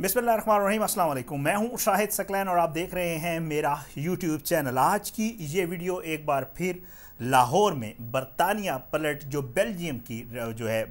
बिस्मिल्लाम अस्सलाम मैं हूं शाहिद सकलैन और आप देख रहे हैं मेरा यूट्यूब चैनल आज की ये वीडियो एक बार फिर लाहौर में बरतानिया पलट जो बेल्जियम की जो है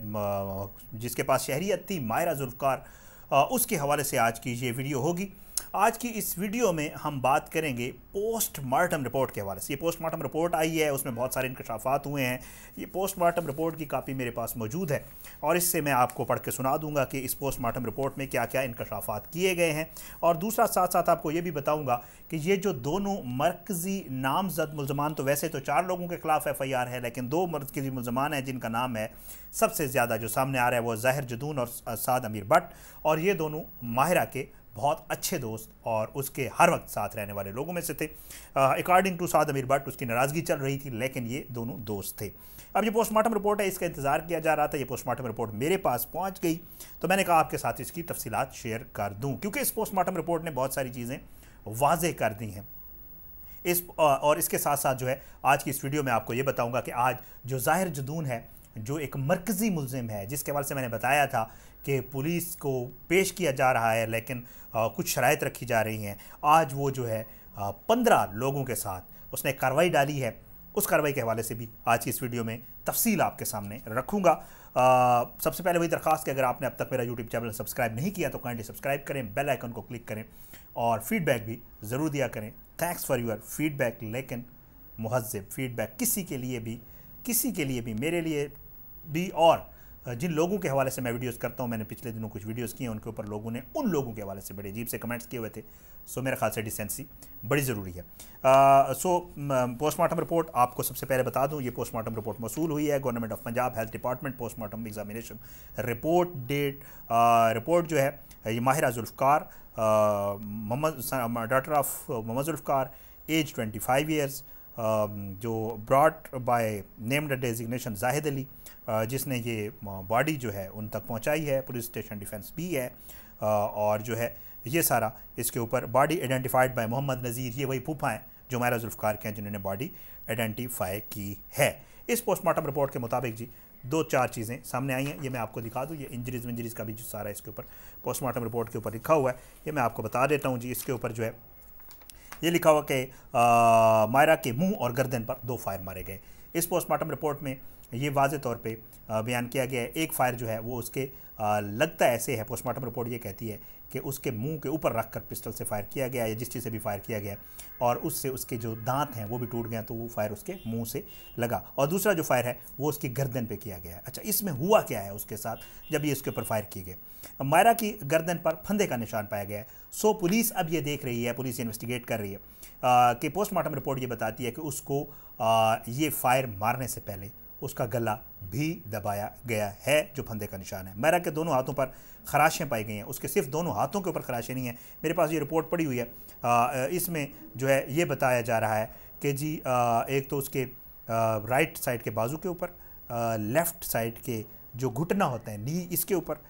जिसके पास शहरीत थी मायरा जुल्फ़ार उसके हवाले से आज की ये वीडियो होगी आज की इस वीडियो में हम बात करेंगे पोस्ट मार्टम रिपोर्ट के हवाले से ये पोस्ट मार्टम रिपोर्ट आई है उसमें बहुत सारे इंकशाफात हुए हैं ये पोस्ट मार्टम रिपोर्ट की कापी मेरे पास मौजूद है और इससे मैं आपको पढ़ के सुना दूंगा कि इस पोस्ट मार्टम रिपोर्ट में क्या क्या इंकशाफात किए गए हैं और दूसरा साथ साथ आपको ये भी बताऊँगा कि ये जो दोनों मरकज़ी नामजद मुलजमान तो वैसे तो चार लोगों के खिलाफ एफ आई आर है लेकिन दो मरकज़ी मुलजमान हैं जिनका नाम है सबसे ज़्यादा जो सामने आ रहा है वो ज़ाहिर जदून और साद अमीर भट्ट और ये दोनों माहिरा के बहुत अच्छे दोस्त और उसके हर वक्त साथ रहने वाले लोगों में से थे अकॉर्डिंग टू साद अमीर भट्ट उसकी नाराज़गी चल रही थी लेकिन ये दोनों दोस्त थे अब ये पोस्टमार्टम रिपोर्ट है इसका इंतज़ार किया जा रहा था ये पोस्टमार्टम रिपोर्ट मेरे पास पहुँच गई तो मैंने कहा आपके साथ इसकी तफसीत शेयर कर दूँ क्योंकि इस पोस्टमार्टम रिपोर्ट ने बहुत सारी चीज़ें वाजे कर दी हैं इस और इसके साथ साथ जो है आज की इस वीडियो में आपको ये बताऊंगा कि आज जो जाहिर जदून है जो एक मरकज़ी मुलम है जिसके हवाले से मैंने बताया था कि पुलिस को पेश किया जा रहा है लेकिन आ, कुछ शरात रखी जा रही हैं आज वो जो है पंद्रह लोगों के साथ उसने कार्रवाई डाली है उस कार्रवाई के हवाले से भी आज की इस वीडियो में तफसील आपके सामने रखूँगा सबसे पहले वही दरख्वास्त कि अगर आपने अब तक मेरा यूट्यूब चैनल सब्सक्राइब नहीं किया तो काइंडली सब्सक्राइब करें बेल आइकन को क्लिक करें और फीडबैक भी ज़रूर दिया करें थैंक्स फॉर योर फीडबैक लेकिन महजब फीडबैक किसी के लिए भी किसी के लिए भी मेरे लिए भी और जिन लोगों के हवाले से मैं वीडियोस करता हूँ मैंने पिछले दिनों कुछ वीडियोस किए हैं उनके ऊपर लोगों ने उन लोगों के हवाले से बड़े अजीब से कमेंट्स किए हुए थे सो मेरे ख्याल से डिसेंसी बड़ी ज़रूरी है आ, सो पोस्टमार्टम रिपोर्ट आपको सबसे पहले बता दूँ ये पोस्टमार्टम रिपोर्ट मौसू हुई है government of Punjab health department postmortem examination report date report जो है ये Mahira Zulfar Mohammad daughter of Mohammad Zulfar age twenty five years जो brought by named designation Zahid Ali जिसने ये बॉडी जो है उन तक पहुंचाई है पुलिस स्टेशन डिफेंस भी है और जो है ये सारा इसके ऊपर body identified by Mohammad Nazir ये वही फूफा हैं जो मैरा जुल्फ़ार के हैं जिन्होंने बॉडी आइडेंटिफाई की है इस पोस्टमार्टम रिपोर्ट के मुताबिक जी दो चार चीज़ें सामने आई हैं ये मैं आपको दिखा दूँ ये इंजरीज विंजरीज का भी जो सारा इसके ऊपर पोस्टमार्टम रिपोर्ट के ऊपर लिखा हुआ है ये मैं आपको बता देता हूँ जी इसके ऊपर जो है ये लिखा हुआ कि मायरा के मुंह और गर्दन पर दो फायर मारे गए इस पोस्टमार्टम रिपोर्ट में ये वाज तौर पे बयान किया गया है एक फायर जो है वो उसके लगता ऐसे है पोस्टमार्टम रिपोर्ट ये कहती है कि उसके मुंह के ऊपर रखकर पिस्टल से फायर किया गया या जिस चीज़ से भी फायर किया गया और उससे उसके जो दांत हैं वो भी टूट गए तो वो फायर उसके मुंह से लगा और दूसरा जो फायर है वो उसकी गर्दन पे किया गया अच्छा इसमें हुआ क्या है उसके साथ जब ये उसके ऊपर फायर किए गए मायरा की गर्दन पर फंदे का निशान पाया गया है सो पुलिस अब ये देख रही है पुलिस इन्वेस्टिगेट कर रही है कि पोस्टमार्टम रिपोर्ट ये बताती है कि उसको आ, ये फायर मारने से पहले उसका गला भी दबाया गया है जो फंदे का निशान है मैरा के दोनों हाथों पर खराशें पाई गई हैं उसके सिर्फ दोनों हाथों के ऊपर खराशें नहीं हैं मेरे पास ये रिपोर्ट पड़ी हुई है इसमें जो है ये बताया जा रहा है कि जी एक तो उसके राइट साइड के बाजू के ऊपर लेफ़्ट साइड के जो घुटना होते हैं नी इसके ऊपर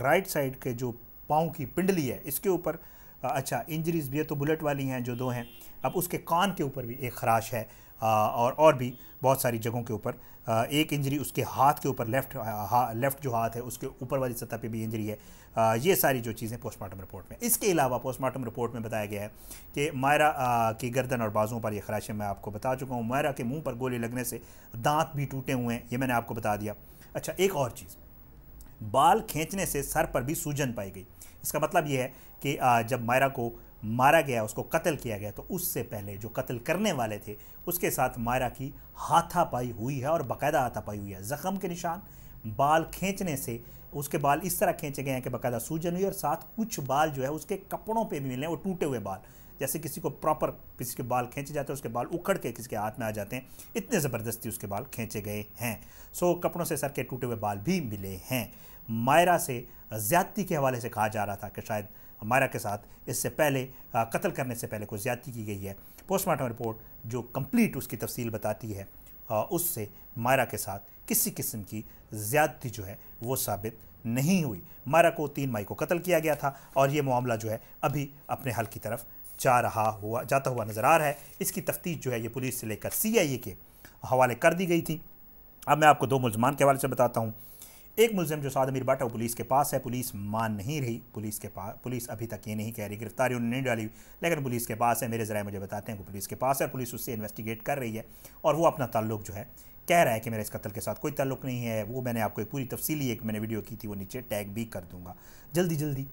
राइट साइड के जो पाँव की पिंडली है इसके ऊपर अच्छा इंजरीज भी है तो बुलेट वाली हैं जो दो हैं अब उसके कान के ऊपर भी एक खराश है और और भी बहुत सारी जगहों के ऊपर एक इंजरी उसके हाथ के ऊपर लेफ्ट हा, लेफ्ट जो हाथ है उसके ऊपर वाली सतह पे भी इंजरी है ये सारी जो चीज़ें पोस्टमार्टम रिपोर्ट में इसके अलावा पोस्टमार्टम रिपोर्ट में बताया गया है कि मायरा की गर्दन और बाजुओं पर यह खराशें मैं आपको बता चुका हूँ मायरा के मुंह पर गोली लगने से दांत भी टूटे हुए हैं ये मैंने आपको बता दिया अच्छा एक और चीज़ बाल खींचने से सर पर भी सूजन पाई गई इसका मतलब यह है कि जब मायरा को मारा गया उसको कत्ल किया गया तो उससे पहले जो कत्ल करने वाले थे उसके साथ मायरा की हाथापाई हुई है और बाकायदा हाथापाई हुई है ज़ख़म के निशान बाल खींचने से उसके बाल इस तरह खींचे गए हैं कि बाकायदा सूजन हुई और साथ कुछ बाल जो है उसके कपड़ों पर भी मिले हैं वो टूटे हुए बाल जैसे किसी को प्रॉपर किसी के बाल खींचे जाते हैं उसके बाल उखड़ के किसी के हाथ में आ जाते हैं इतने ज़बरदस्ती उसके बाल खींचे गए हैं सो कपड़ों से सर के टूटे हुए बाल भी मिले हैं मायरा से ज़्यादती के हवाले से कहा जा रहा था कि शायद हमारा के साथ इससे पहले कत्ल करने से पहले कोई ज़्यादती की गई है पोस्टमार्टम रिपोर्ट जो कंप्लीट उसकी तफसील बताती है उससे मायरा के साथ किसी किस्म की ज़्यादती जो है वो साबित नहीं हुई मायरा को तीन मई को कत्ल किया गया था और ये मामला जो है अभी अपने हल की तरफ जा रहा हुआ जाता हुआ नज़र आ रहा है इसकी तफ्तीश जो है ये पुलिस से लेकर सीआईए के हवाले कर दी गई थी अब मैं आपको दो मुलजमान के हवाले से बताता हूँ एक मुलजिम जो साद अमीर भट्ट पुलिस के पास है पुलिस मान नहीं रही पुलिस के पास पुलिस अभी तक ये नहीं कह रही गिरफ्तारी उन्होंने नहीं डाली लेकिन पुलिस के पास है मेरे ज़रा मुझे बताते हैं कि पुलिस के पास है पुलिस उससे इन्वेस्टिगेट कर रही है और वो अपना ताल्लुक जो है कह रहा है कि मेरे इस कत्ल के साथ कोई ताल्लुक नहीं है वो मैंने आपको एक पूरी तफसीली एक मैंने वीडियो की थी वो नीचे टैग भी कर दूंगा जल्दी जल्दी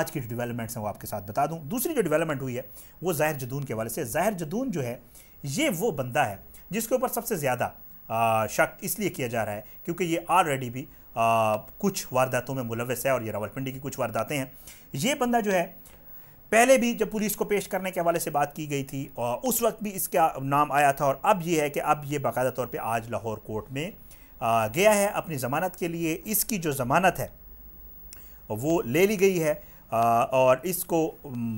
आज की जो डिवेलपमेंट्स हैं वो आपके साथ बता दूँ दूसरी जो डिवेलपमेंट हुई है वो ज़ाहिर जदून के हवाले से ज़ाहिर जदून जो है ये वो बंदा है जिसके ऊपर सबसे ज़्यादा शक इसलिए किया जा रहा है क्योंकि ये ऑलरेडी भी आ, कुछ वारदातों में मुलवस है और ये रावलपिंडी की कुछ वारदातें हैं ये बंदा जो है पहले भी जब पुलिस को पेश करने के हवाले से बात की गई थी और उस वक्त भी इसका नाम आया था और अब ये है कि अब ये बाकायदा तौर पर आज लाहौर कोर्ट में आ, गया है अपनी ज़मानत के लिए इसकी जो ज़मानत है वो ले ली गई है आ, और इसको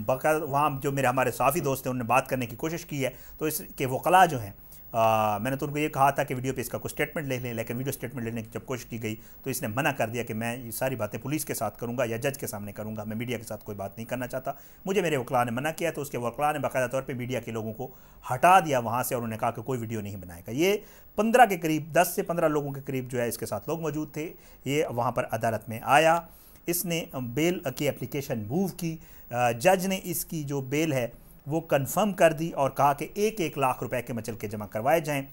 बाकायदा वहाँ जो मेरे हमारे साफ़ी दोस्त हैं उन्होंने बात करने की कोशिश की है तो इसके वकला जो हैं आ, मैंने तो उनको ये कहा था कि वीडियो पे इसका कुछ स्टेटमेंट ले लें लेकिन वीडियो स्टेटमेंट लेने की जब कोशिश की गई तो इसने मना कर दिया कि मैं ये सारी बातें पुलिस के साथ करूँगा या जज के सामने करूँगा मैं मीडिया के साथ कोई बात नहीं करना चाहता मुझे मेरे वकला ने मना किया तो उसके वकला ने बाकायदा तौर पर मीडिया के लोगों को हटा दिया वहाँ से और उन्होंने कहा कि कोई वीडियो नहीं बनाएगा ये पंद्रह के करीब दस से पंद्रह लोगों के करीब जो है इसके साथ लोग मौजूद थे ये वहाँ पर अदालत में आया इसने बेल की एप्लीकेशन मूव की जज ने इसकी जो बेल है वो कन्फर्म कर दी और कहा कि एक एक लाख रुपए के मचल के जमा करवाए जाएं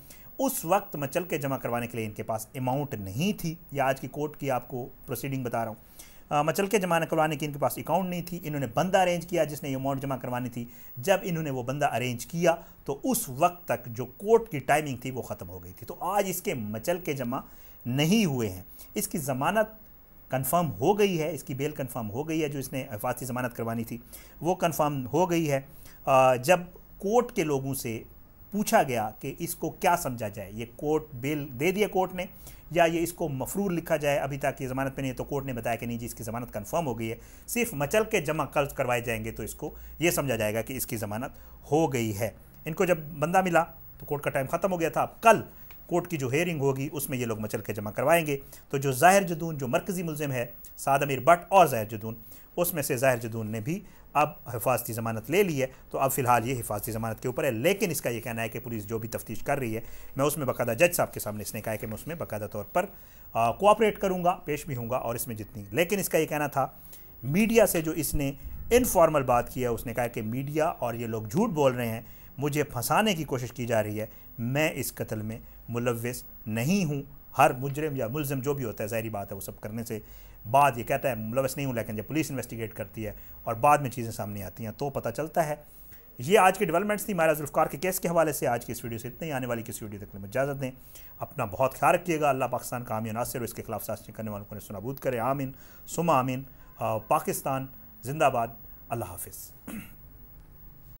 उस वक्त मचल के जमा करवाने के लिए इनके पास अमाउंट नहीं थी या आज की कोर्ट की आपको प्रोसीडिंग बता रहा हूँ मचल के जमा करवाने की इनके पास अकाउंट नहीं थी इन्होंने बंदा अरेंज किया जिसने ये अमाउंट जमा करवानी थी जब इन्होंने वो बंदा अरेंज किया तो उस वक्त तक जो कोर्ट की टाइमिंग थी वो ख़त्म हो गई थी तो आज इसके मचल के जमा नहीं हुए हैं इसकी ज़मानत कन्फर्म हो गई है इसकी बेल कन्फर्म हो गई है जो इसने हिफाजती ज़मानत करवानी थी वो कन्फर्म हो गई है जब कोर्ट के लोगों से पूछा गया कि इसको क्या समझा जाए ये कोर्ट बेल दे दिया कोर्ट ने या ये इसको मफरूर लिखा जाए अभी तक ये ज़मानत पे नहीं है तो कोर्ट ने बताया कि नहीं जी इसकी ज़मानत कंफर्म हो गई है सिर्फ मचल के जमा कर्ज करवाए जाएंगे तो इसको ये समझा जाएगा कि इसकी ज़मानत हो गई है इनको जब बंदा मिला तो कोर्ट का टाइम ख़त्म हो गया था अब कल कोर्ट की जो हेयरिंग होगी उसमें ये लोग मचल के जमा करवाएंगे तो जो जाहिर जदून जो मरकज़ी मुलिम है साद अमीर भट्ट और जाहिर जदून उसमें से जाहिर जदून ने भी अब हिफाजती ज़मानत ले ली है तो अब फिलहाल ये हिफाजती ज़मानत के ऊपर है लेकिन इसका यह कहना है कि पुलिस जो भी तफ्तीश कर रही है मैं उसमें बाकायदा जज साहब के सामने इसने कहा है कि मैं उसमें बाकायदा तौर पर कोऑपरेट करूँगा पेश भी हूँगा और इसमें जितनी लेकिन इसका यह कहना था मीडिया से जो इसने इनफॉर्मल बात की है उसने कहा कि मीडिया और ये लोग झूठ बोल रहे हैं मुझे फंसाने की कोशिश की जा रही है मैं इस कत्ल में मुलविस नहीं हूँ हर मुजरम या मुलम जो भी होता है ज़ाहरी बात है वो सब करने से बाद ये कहता है मुलवस नहीं हूँ लेकिन जब पुलिस इन्वेस्टिगेट करती है और बाद में चीज़ें सामने आती हैं तो पता चलता है ये आज की डेवलपमेंट्स थी महाराज जुल्फकार के केस के हवाले से आज की इस वीडियो से इतने ही आने वाली किसी वीडियो तक में इजाजत दें अपना बहुत ख्याल रखिएगा अल्लाह पाकिस्तान का आमिन नासिर और इसके खिलाफ साजिश करने वालों को सुनाबूद करें आमिन सुमा आमिन पाकिस्तान जिंदाबाद अल्लाह हाफिज़